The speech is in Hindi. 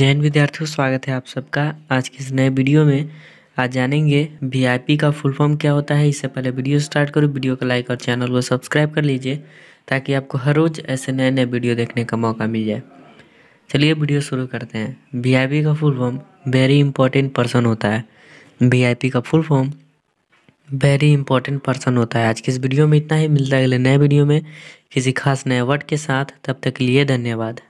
जैन विद्यार्थियों स्वागत है आप सबका आज के इस नए वीडियो में आज जानेंगे वीआईपी का फुल फॉर्म क्या होता है इससे पहले वीडियो स्टार्ट करो वीडियो को लाइक और चैनल को सब्सक्राइब कर लीजिए ताकि आपको हर रोज़ ऐसे नए नए वीडियो देखने का मौका मिल जाए चलिए वीडियो शुरू करते हैं वीआईपी का full form very important person होता है वी का full form very important person होता है आज के इस वीडियो में इतना ही मिलता है अगले नए वीडियो में किसी खास नए वर्ड के साथ तब तक लिए धन्यवाद